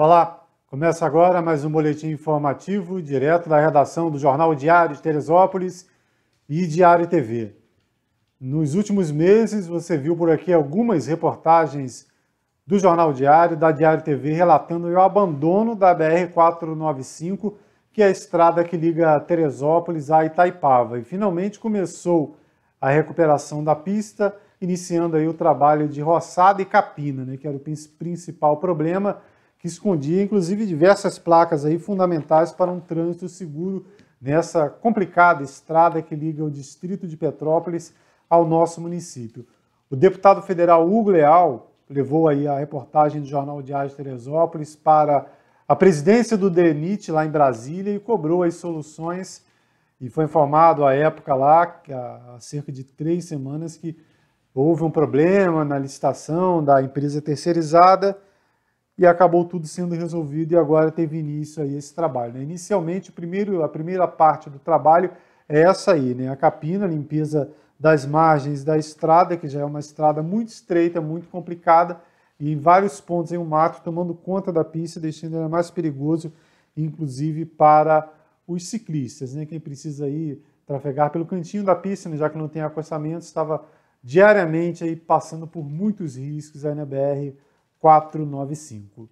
Olá, começa agora mais um boletim informativo direto da redação do Jornal Diário de Teresópolis e Diário TV. Nos últimos meses, você viu por aqui algumas reportagens do Jornal Diário, da Diário TV, relatando o abandono da BR-495, que é a estrada que liga Teresópolis a Itaipava. E finalmente começou a recuperação da pista, iniciando aí o trabalho de roçada e capina, né, que era o principal problema escondia, inclusive, diversas placas aí fundamentais para um trânsito seguro nessa complicada estrada que liga o distrito de Petrópolis ao nosso município. O deputado federal Hugo Leal levou aí a reportagem do Jornal Diário de Teresópolis para a presidência do DENIT lá em Brasília e cobrou as soluções e foi informado à época lá, há cerca de três semanas, que houve um problema na licitação da empresa terceirizada e acabou tudo sendo resolvido e agora teve início aí esse trabalho. Né? Inicialmente, primeiro, a primeira parte do trabalho é essa aí, né? a capina, a limpeza das margens da estrada, que já é uma estrada muito estreita, muito complicada, e em vários pontos em um mato, tomando conta da pista, deixando ela mais perigoso, inclusive para os ciclistas, né? quem precisa aí trafegar pelo cantinho da pista, né? já que não tem acostamento, estava diariamente aí passando por muitos riscos aí na BR 495.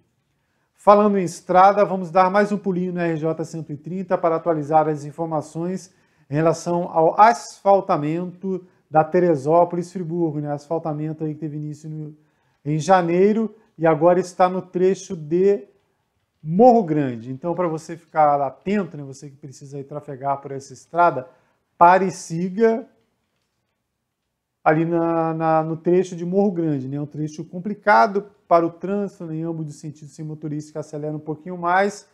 Falando em estrada, vamos dar mais um pulinho no RJ 130 para atualizar as informações em relação ao asfaltamento da Teresópolis-Friburgo, né? Asfaltamento aí que teve início no, em janeiro e agora está no trecho de Morro Grande. Então, para você ficar atento, né? Você que precisa trafegar por essa estrada, pare e siga ali na, na, no trecho de Morro Grande, né? É um trecho complicado para o trânsito em ambos os sentidos sem motorista que acelera um pouquinho mais.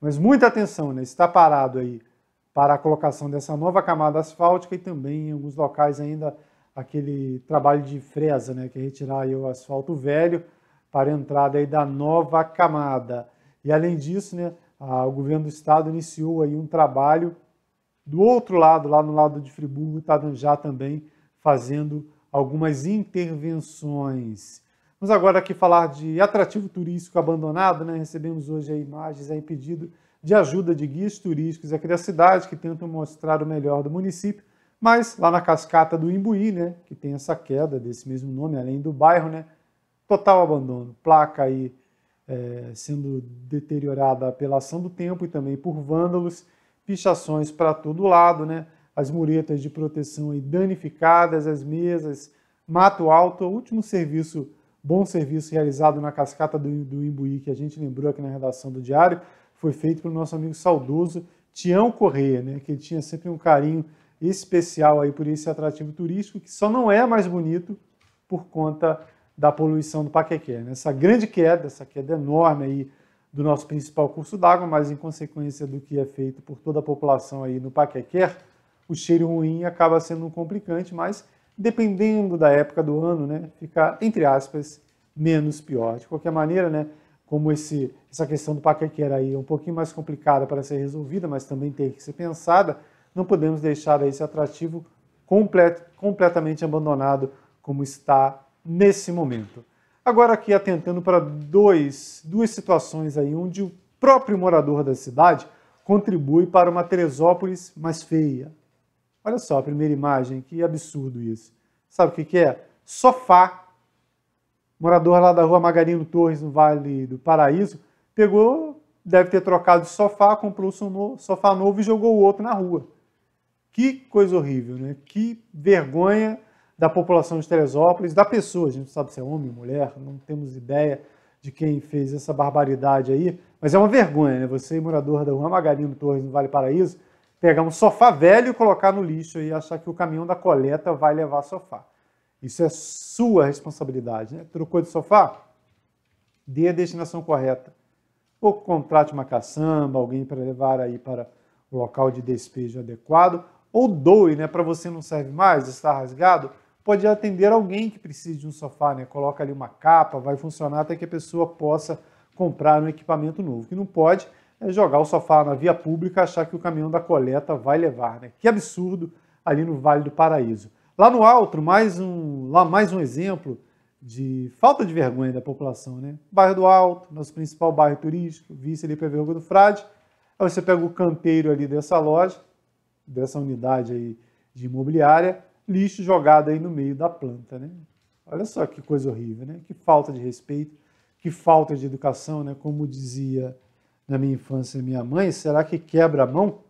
Mas muita atenção, né? Está parado aí para a colocação dessa nova camada asfáltica e também em alguns locais ainda aquele trabalho de fresa, né, que é retirar o asfalto velho para a entrada aí da nova camada. E além disso, né, a, o governo do estado iniciou aí um trabalho do outro lado, lá no lado de Friburgo, está já também fazendo algumas intervenções. Vamos agora aqui falar de atrativo turístico abandonado, né? Recebemos hoje imagens aí pedido de ajuda de guias turísticos aqui da cidade que tentam mostrar o melhor do município, mas lá na cascata do Imbuí, né, que tem essa queda desse mesmo nome, além do bairro, né, total abandono, placa aí é, sendo deteriorada pela ação do tempo e também por vândalos, pichações para todo lado, né, as muretas de proteção aí danificadas, as mesas, mato alto, o último serviço bom serviço realizado na cascata do, do Imbuí, que a gente lembrou aqui na redação do Diário, foi feito pelo nosso amigo saudoso Tião Correia, né, que ele tinha sempre um carinho especial aí por esse atrativo turístico, que só não é mais bonito por conta da poluição do Paquequé. Né? Essa grande queda, essa queda enorme aí do nosso principal curso d'água, mas em consequência do que é feito por toda a população aí no Paquequer, o cheiro ruim acaba sendo um complicante, mas dependendo da época do ano, né, fica, entre aspas, menos pior. De qualquer maneira, né, como esse, essa questão do Paquequera aí é um pouquinho mais complicada para ser resolvida, mas também tem que ser pensada, não podemos deixar esse atrativo complet, completamente abandonado como está nesse momento. Agora aqui atentando para dois, duas situações aí onde o próprio morador da cidade contribui para uma Teresópolis mais feia, Olha só a primeira imagem, que absurdo isso. Sabe o que, que é? Sofá. Morador lá da rua Margarino Torres, no Vale do Paraíso, pegou, deve ter trocado de sofá, comprou um sofá novo e jogou o outro na rua. Que coisa horrível, né? Que vergonha da população de Teresópolis, da pessoa, a gente não sabe se é homem, mulher, não temos ideia de quem fez essa barbaridade aí, mas é uma vergonha, né? Você, morador da rua Margarino Torres, no Vale do Paraíso, pegar um sofá velho e colocar no lixo e achar que o caminhão da coleta vai levar sofá. Isso é sua responsabilidade. Né? Trocou de sofá? Dê a destinação correta. Ou contrate uma caçamba, alguém para levar aí para o local de despejo adequado, ou doe, né, para você não serve mais, está rasgado, pode atender alguém que precise de um sofá, né? Coloca ali uma capa, vai funcionar até que a pessoa possa comprar um equipamento novo. que não pode é jogar o sofá na via pública, achar que o caminhão da coleta vai levar, né? Que absurdo ali no Vale do Paraíso. Lá no Alto, mais um, lá mais um exemplo de falta de vergonha da população, né? Bairro do Alto, nosso principal bairro turístico, vice ali para Vergonha do Frade. Aí você pega o canteiro ali dessa loja, dessa unidade aí de imobiliária, lixo jogado aí no meio da planta, né? Olha só que coisa horrível, né? Que falta de respeito, que falta de educação, né? Como dizia na minha infância e minha mãe, será que quebra a mão?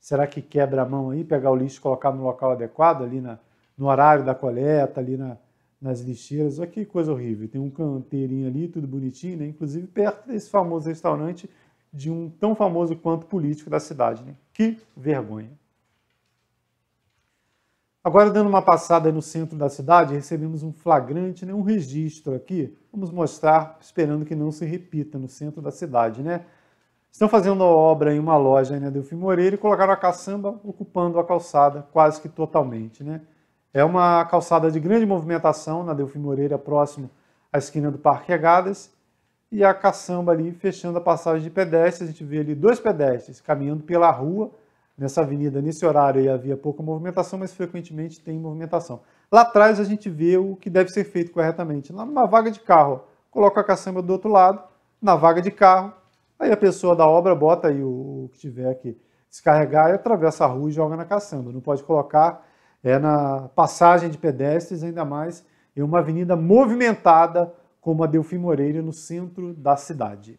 Será que quebra a mão aí, pegar o lixo e colocar no local adequado, ali na, no horário da coleta, ali na, nas lixeiras? Olha que coisa horrível. Tem um canteirinho ali, tudo bonitinho, né? inclusive perto desse famoso restaurante de um tão famoso quanto político da cidade. Né? Que vergonha. Agora, dando uma passada no centro da cidade, recebemos um flagrante, né, um registro aqui. Vamos mostrar, esperando que não se repita no centro da cidade, né? Estão fazendo obra em uma loja né, Delfim Moreira e colocaram a caçamba ocupando a calçada quase que totalmente, né? É uma calçada de grande movimentação na Delfim Moreira, próximo à esquina do Parque Regadas, e a caçamba ali fechando a passagem de pedestres. A gente vê ali dois pedestres caminhando pela rua, nessa avenida, nesse horário, aí havia pouca movimentação, mas frequentemente tem movimentação. Lá atrás a gente vê o que deve ser feito corretamente. Numa vaga de carro, coloca a caçamba do outro lado, na vaga de carro, aí a pessoa da obra bota aí o, que tiver que descarregar e atravessa a rua e joga na caçamba. Não pode colocar é na passagem de pedestres, ainda mais em uma avenida movimentada como a Delfim Moreira, no centro da cidade.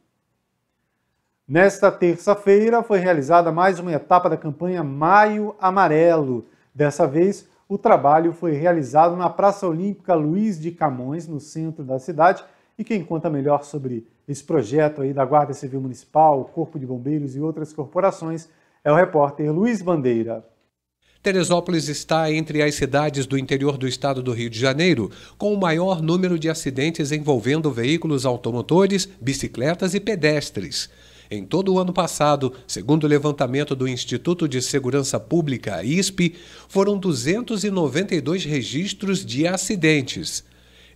Nesta terça-feira foi realizada mais uma etapa da campanha Maio Amarelo. Dessa vez, o trabalho foi realizado na Praça Olímpica Luiz de Camões, no centro da cidade. E quem conta melhor sobre esse projeto aí da Guarda Civil Municipal, Corpo de Bombeiros e outras corporações é o repórter Luiz Bandeira. Teresópolis está entre as cidades do interior do estado do Rio de Janeiro com o maior número de acidentes envolvendo veículos automotores, bicicletas e pedestres. Em todo o ano passado, segundo o levantamento do Instituto de Segurança Pública, ISP, foram 292 registros de acidentes.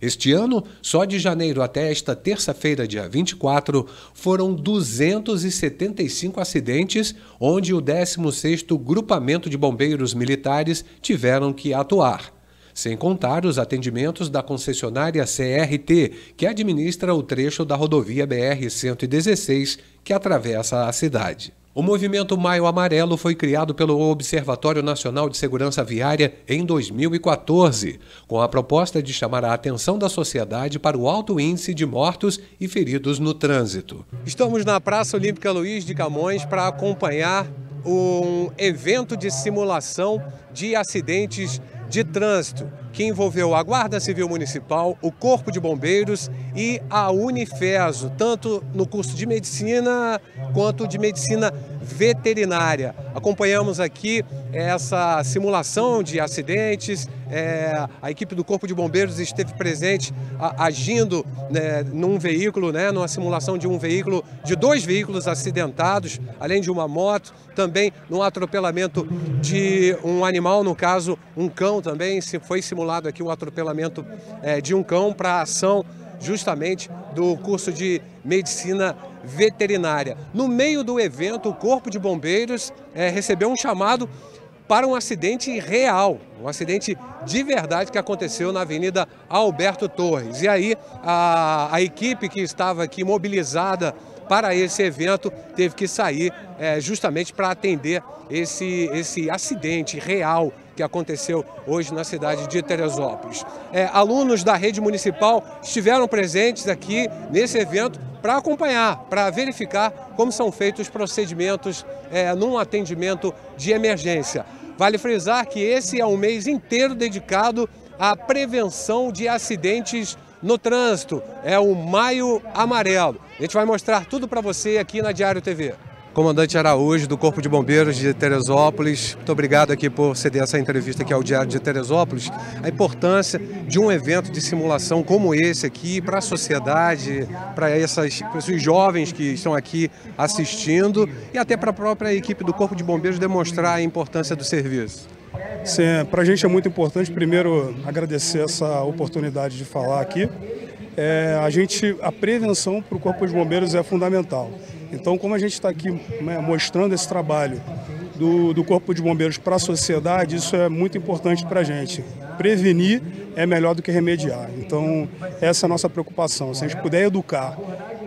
Este ano, só de janeiro até esta terça-feira, dia 24, foram 275 acidentes onde o 16º Grupamento de Bombeiros Militares tiveram que atuar sem contar os atendimentos da concessionária CRT, que administra o trecho da rodovia BR-116 que atravessa a cidade. O movimento Maio Amarelo foi criado pelo Observatório Nacional de Segurança Viária em 2014, com a proposta de chamar a atenção da sociedade para o alto índice de mortos e feridos no trânsito. Estamos na Praça Olímpica Luiz de Camões para acompanhar um evento de simulação de acidentes de trânsito que envolveu a Guarda Civil Municipal, o Corpo de Bombeiros e a Unifeso, tanto no curso de medicina quanto de medicina veterinária. Acompanhamos aqui essa simulação de acidentes. É, a equipe do Corpo de Bombeiros esteve presente a, agindo né, num veículo, né, numa simulação de um veículo, de dois veículos acidentados, além de uma moto, também num atropelamento de um animal, no caso um cão também, se foi simulado aqui o um atropelamento é, de um cão para ação justamente do curso de medicina veterinária. No meio do evento, o Corpo de Bombeiros é, recebeu um chamado para um acidente real, um acidente de verdade que aconteceu na Avenida Alberto Torres. E aí a, a equipe que estava aqui mobilizada para esse evento teve que sair é, justamente para atender esse, esse acidente real que aconteceu hoje na cidade de Teresópolis. É, alunos da rede municipal estiveram presentes aqui nesse evento para acompanhar, para verificar como são feitos os procedimentos é, num atendimento de emergência. Vale frisar que esse é um mês inteiro dedicado à prevenção de acidentes no trânsito. É o Maio Amarelo. A gente vai mostrar tudo para você aqui na Diário TV comandante Araújo, do Corpo de Bombeiros de Teresópolis. Muito obrigado aqui por ceder essa entrevista aqui ao Diário de Teresópolis. A importância de um evento de simulação como esse aqui para a sociedade, para esses jovens que estão aqui assistindo e até para a própria equipe do Corpo de Bombeiros demonstrar a importância do serviço. Sim, para a gente é muito importante, primeiro, agradecer essa oportunidade de falar aqui. É, a gente, a prevenção para o Corpo de Bombeiros é fundamental. Então, como a gente está aqui né, mostrando esse trabalho do, do Corpo de Bombeiros para a sociedade, isso é muito importante para a gente. Prevenir é melhor do que remediar. Então, essa é a nossa preocupação. Se a gente puder educar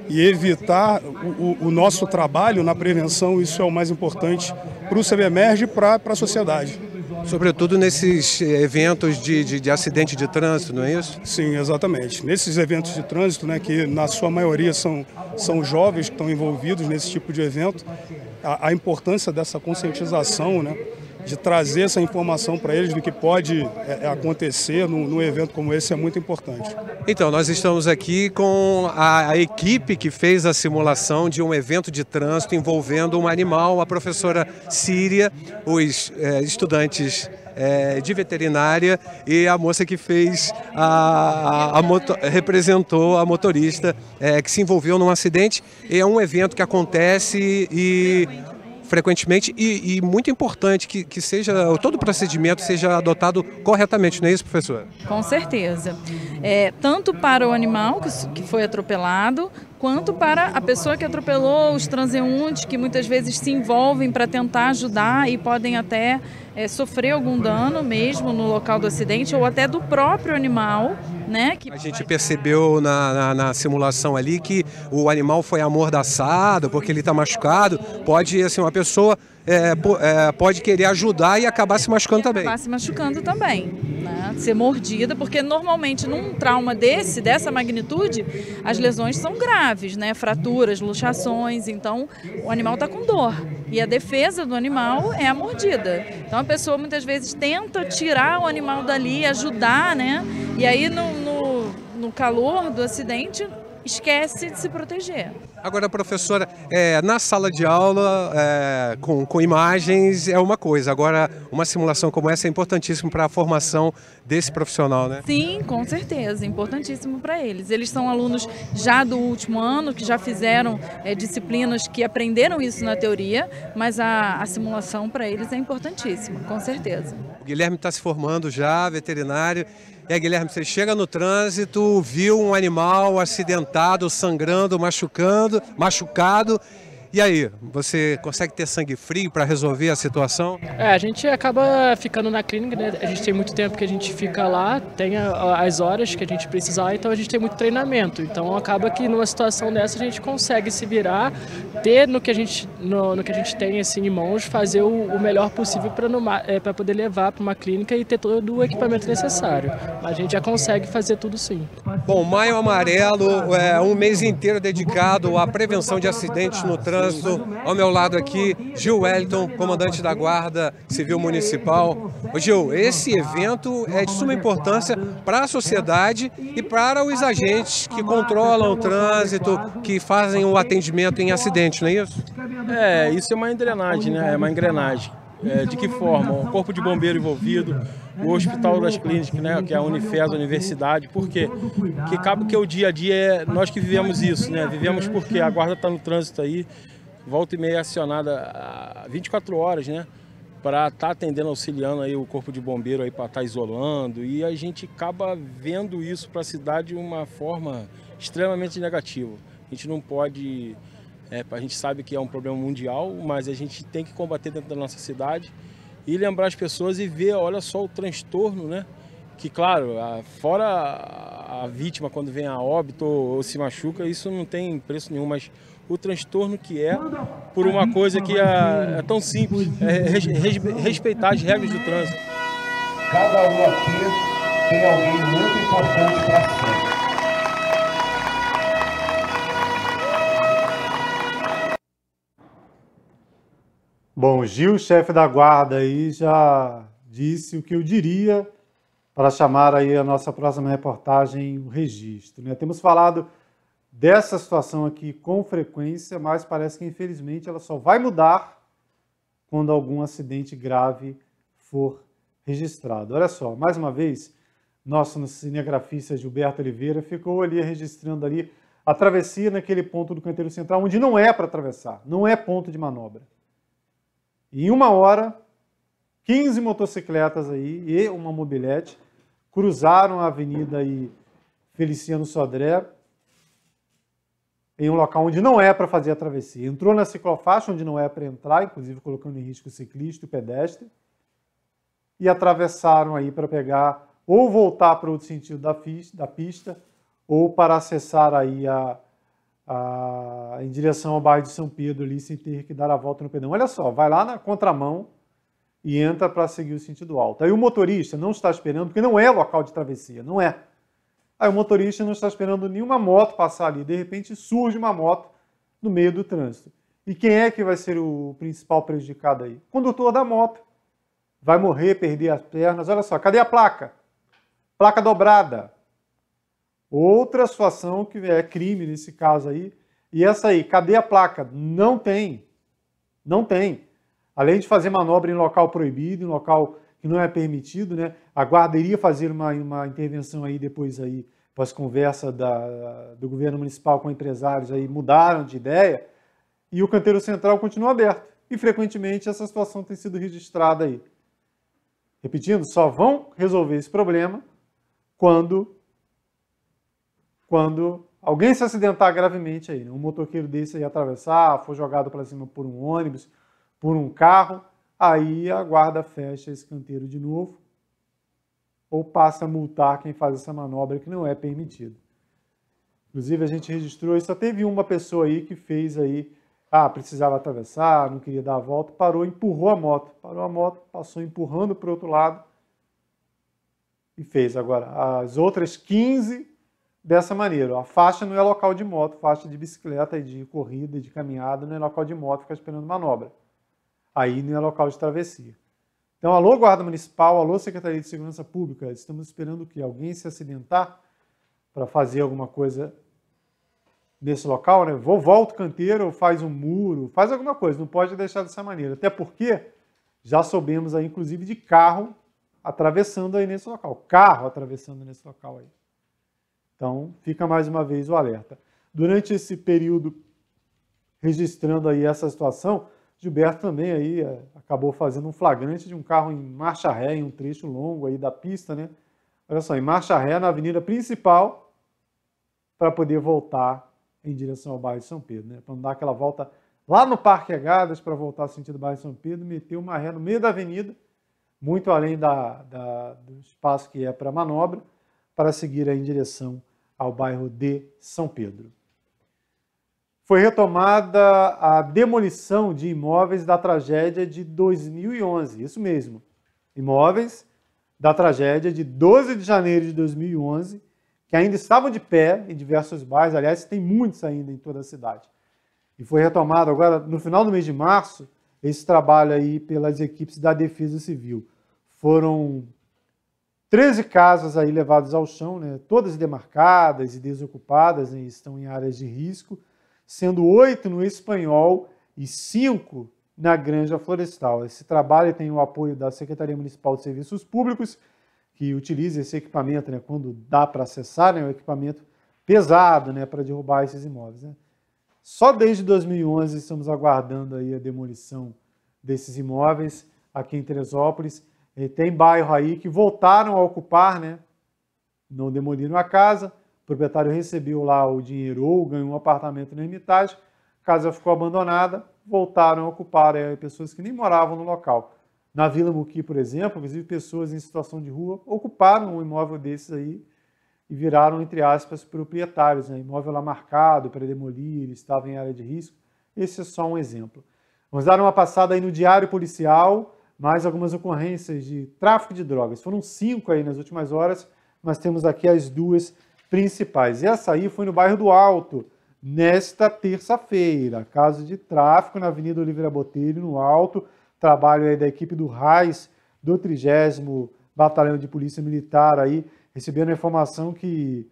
e evitar o, o, nosso trabalho na prevenção, isso é o mais importante para o CBMERG e para a sociedade. Sobretudo nesses eventos de, de, de, acidente de trânsito, não é isso? Sim, exatamente. Nesses eventos de trânsito, né, que na sua maioria são, são jovens que estão envolvidos nesse tipo de evento, a, a importância dessa conscientização, né? de trazer essa informação para eles do que pode é, é, acontecer num, num, evento como esse é muito importante. Então, nós estamos aqui com a, a, equipe que fez a simulação de um evento de trânsito envolvendo um animal, a professora Síria, os é, estudantes é, de veterinária e a moça que fez a, a, a moto, representou a motorista é, que se envolveu num acidente. E é um evento que acontece e frequentemente e, e muito importante que, que seja todo o procedimento seja adotado corretamente, não é isso, professora? Com certeza. É, tanto para o animal que, que foi atropelado, quanto para a pessoa que atropelou, os transeuntes que muitas vezes se envolvem para tentar ajudar e podem até é, sofrer algum dano mesmo no local do acidente ou até do próprio animal, né? Que... A gente percebeu na, na, na, simulação ali que o animal foi amordaçado porque ele está machucado. Pode, assim, uma pessoa é, é, pode querer ajudar e acabar se machucando e também. Acabar se machucando também, né? ser mordida, porque normalmente num trauma desse, dessa magnitude, as lesões são graves, né? Fraturas, luxações, então o animal está com dor. E a defesa do animal é a mordida. Então a pessoa muitas vezes tenta tirar o animal dali, ajudar, né? E aí no, no, no calor do acidente esquece de se proteger. Agora, professora, é, na sala de aula, é, com, com, imagens, é uma coisa. Agora, uma simulação como essa é importantíssima para a formação desse profissional, né? Sim, com certeza. Importantíssimo para eles. Eles são alunos já do último ano, que já fizeram é, disciplinas que aprenderam isso na teoria, mas a, a simulação para eles é importantíssima, com certeza. O Guilherme está se formando já, veterinário. É, Guilherme, você chega no trânsito, viu um animal acidentado, sangrando, machucando, machucado e aí, você consegue ter sangue frio para resolver a situação? É, a gente acaba ficando na clínica, né? A gente tem muito tempo que a gente fica lá, tem as horas que a gente precisar, então a gente tem muito treinamento. Então acaba que numa situação dessa a gente consegue se virar, ter no que a gente, no, no que a gente tem assim, em mãos, fazer o, o melhor possível para é, poder levar para uma clínica e ter todo o equipamento necessário. A gente já consegue fazer tudo sim. Bom, Maio Amarelo é um mês inteiro dedicado à prevenção de acidentes no trânsito Trânsito. Ao meu lado aqui, Gil Wellington, comandante da Guarda Civil Municipal. Ô, Gil, esse evento é de suma importância para a sociedade e para os agentes que controlam o trânsito, que fazem o atendimento em acidente, não é isso? É, isso é uma engrenagem, né? É uma engrenagem é, de que forma? O Corpo de Bombeiro envolvido, o Hospital das Clínicas, né, que é a Unifes, a Universidade, por quê? Porque cabe que o dia a dia é nós que vivemos isso, né? Vivemos porque a guarda está no trânsito aí, volta e meia é acionada 24 horas, né? Para estar tá atendendo, auxiliando aí o Corpo de Bombeiro aí para estar tá isolando. E a gente acaba vendo isso para a cidade de uma forma extremamente negativa. A gente não pode é, a gente sabe que é um problema mundial, mas a gente tem que combater dentro da nossa cidade e lembrar as pessoas e ver, olha só o transtorno, né? Que, claro, a, fora a, a vítima quando vem a óbito ou, ou, se machuca, isso não tem preço nenhum, mas o transtorno que é por uma coisa que é, é tão simples, é res, res, respeitar as regras do trânsito. Cada um aqui tem alguém muito importante para si. Bom, Gil, chefe da guarda, aí já disse o que eu diria para chamar aí a nossa próxima reportagem o registro. Né? Temos falado dessa situação aqui com frequência, mas parece que infelizmente ela só vai mudar quando algum acidente grave for registrado. Olha só, mais uma vez, nosso cinegrafista Gilberto Oliveira ficou ali registrando ali a travessia naquele ponto do canteiro central onde não é para atravessar, não é ponto de manobra. Em uma hora, 15 motocicletas aí e uma mobilete cruzaram a avenida aí Feliciano Sodré em um local onde não é para fazer a travessia. Entrou na ciclofaixa onde não é para entrar, inclusive colocando em risco o ciclista e o pedestre, e atravessaram aí para pegar ou voltar para outro sentido da, da pista ou para acessar aí a, em direção ao bairro de São Pedro ali, sem ter que dar a volta no pedão. Olha só, vai lá na contramão e entra para seguir o sentido alto. Aí o motorista não está esperando, porque não é local de travessia, não é. Aí o motorista não está esperando nenhuma moto passar ali. De repente surge uma moto no meio do trânsito. E quem é que vai ser o principal prejudicado aí? O condutor da moto. Vai morrer, perder as pernas. Olha só, cadê a placa? Placa dobrada. Outra situação que é crime nesse caso aí. E essa aí, cadê a placa? Não tem. Não tem. Além de fazer manobra em local proibido, em local que não é permitido, né? A guarda iria fazer uma, uma intervenção aí depois aí, após conversa da, do governo municipal com empresários aí, mudaram de ideia e o canteiro central continua aberto. E frequentemente essa situação tem sido registrada aí. Repetindo, só vão resolver esse problema quando quando alguém se acidentar gravemente aí, né? um motoqueiro desse aí atravessar, for jogado para cima por um ônibus, por um carro, aí a guarda fecha esse canteiro de novo ou passa a multar quem faz essa manobra que não é permitida. Inclusive a gente registrou, e só teve uma pessoa aí que fez aí, ah, precisava atravessar, não queria dar a volta, parou, empurrou a moto, parou a moto, passou empurrando para o outro lado e fez. Agora, as outras 15 dessa maneira. A faixa não é local de moto, faixa de bicicleta, de corrida, de caminhada, não é local de moto, fica esperando manobra. Aí não é local de travessia. Então, alô, Guarda Municipal, alô, Secretaria de Segurança Pública, estamos esperando que alguém se acidentar para fazer alguma coisa nesse local, né? Vou, volta o canteiro, ou faz um muro, faz alguma coisa, não pode deixar dessa maneira. Até porque já soubemos aí, inclusive, de carro atravessando aí nesse local, carro atravessando nesse local aí. Então, fica mais uma vez o alerta. Durante esse período, registrando aí essa situação, Gilberto também aí eh, acabou fazendo um flagrante de um carro em marcha ré, em um trecho longo aí da pista, né? Olha só, em marcha ré na avenida principal, para poder voltar em direção ao bairro de São Pedro, né? Para não dar aquela volta lá no Parque Agadas para voltar sentido bairro de São Pedro, meteu uma ré no meio da avenida, muito além da, da do espaço que é para manobra, para seguir em direção ao bairro de São Pedro. Foi retomada a demolição de imóveis da tragédia de 2011, isso mesmo. Imóveis da tragédia de 12 de janeiro de 2011, que ainda estavam de pé em diversos bairros, aliás, tem muitos ainda em toda a cidade. E foi retomado agora, no final do mês de março, esse trabalho aí pelas equipes da Defesa Civil. Foram 13 casas aí levadas ao chão, né, todas demarcadas e desocupadas, né, estão em áreas de risco, sendo oito no Espanhol e cinco na Granja Florestal. Esse trabalho tem o apoio da Secretaria Municipal de Serviços Públicos, que utiliza esse equipamento né, quando dá para acessar, né, o é equipamento pesado né, para derrubar esses imóveis. Né. Só desde 2011 estamos aguardando aí a demolição desses imóveis aqui em Teresópolis e tem bairro aí que voltaram a ocupar, né? Não demoliram a casa, o proprietário recebeu lá o dinheiro ou ganhou um apartamento na Hermitage, a casa ficou abandonada, voltaram a ocupar é, pessoas que nem moravam no local. Na Vila Muqui, por exemplo, inclusive pessoas em situação de rua ocuparam um imóvel desses aí e viraram, entre aspas, proprietários. Né? Imóvel lá marcado para demolir, estava em área de risco. Esse é só um exemplo. Vamos dar uma passada aí no Diário Policial, mais algumas ocorrências de tráfico de drogas. Foram cinco aí nas últimas horas, mas temos aqui as duas principais. E essa aí foi no bairro do Alto, nesta terça-feira. Caso de tráfico na Avenida Oliveira Botelho, no Alto. Trabalho aí da equipe do RAIS, do 30 Batalhão de Polícia Militar aí, recebendo a informação que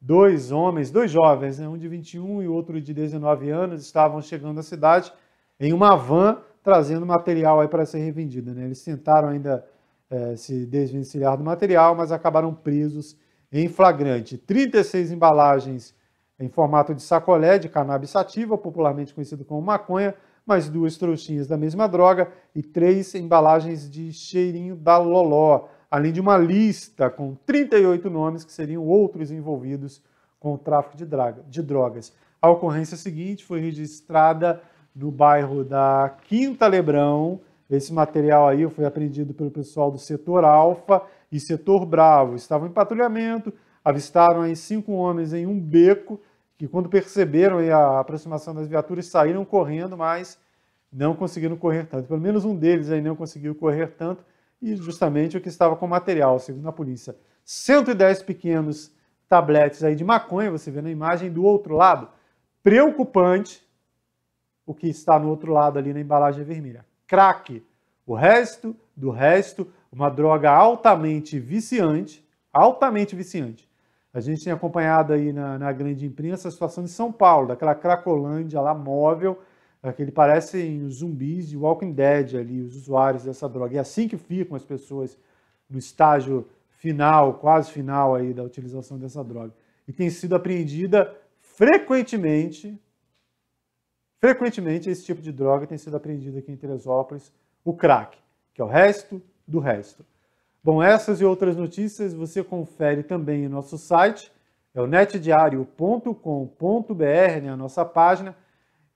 dois homens, dois jovens, né, um de 21 e outro de 19 anos, estavam chegando à cidade em uma van trazendo material aí para ser revendido. Né? Eles tentaram ainda é, se desvencilhar do material, mas acabaram presos em flagrante. 36 embalagens em formato de sacolé de cannabis sativa, popularmente conhecido como maconha, mais duas trouxinhas da mesma droga e três embalagens de cheirinho da loló, além de uma lista com 38 nomes que seriam outros envolvidos com o tráfico de, drogas. A ocorrência seguinte foi registrada no bairro da Quinta Lebrão. Esse material aí foi apreendido pelo pessoal do setor Alfa e setor Bravo. Estavam em patrulhamento, avistaram aí cinco homens em um beco, que quando perceberam a aproximação das viaturas saíram correndo, mas não conseguiram correr tanto. Pelo menos um deles aí não conseguiu correr tanto, e justamente o que estava com material, segundo a polícia. 110 pequenos tabletes aí de maconha, você vê na imagem do outro lado. Preocupante, o que está no outro lado ali na embalagem vermelha. Crack, o resto do resto, uma droga altamente viciante, altamente viciante. A gente tem acompanhado aí na, na grande imprensa a situação de São Paulo, daquela cracolândia lá móvel, aquele parecem os zumbis de Walking Dead ali, os usuários dessa droga. E é assim que ficam as pessoas no estágio final, quase final aí da utilização dessa droga. E tem sido apreendida frequentemente Frequentemente, esse tipo de droga tem sido apreendido aqui em Teresópolis, o crack, que é o resto do resto. Bom, essas e outras notícias você confere também em nosso site, é o netdiario.com.br, né, a nossa página.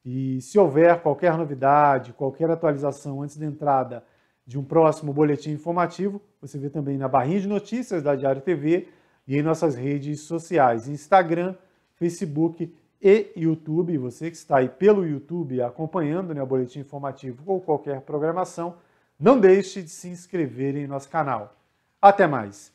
E se houver qualquer novidade, qualquer atualização antes da entrada de um próximo boletim informativo, você vê também na barrinha de notícias da Diário TV e em nossas redes sociais, Instagram, Facebook e YouTube. Você que está aí pelo YouTube acompanhando né, o boletim informativo ou qualquer programação, não deixe de se inscrever em nosso canal. Até mais!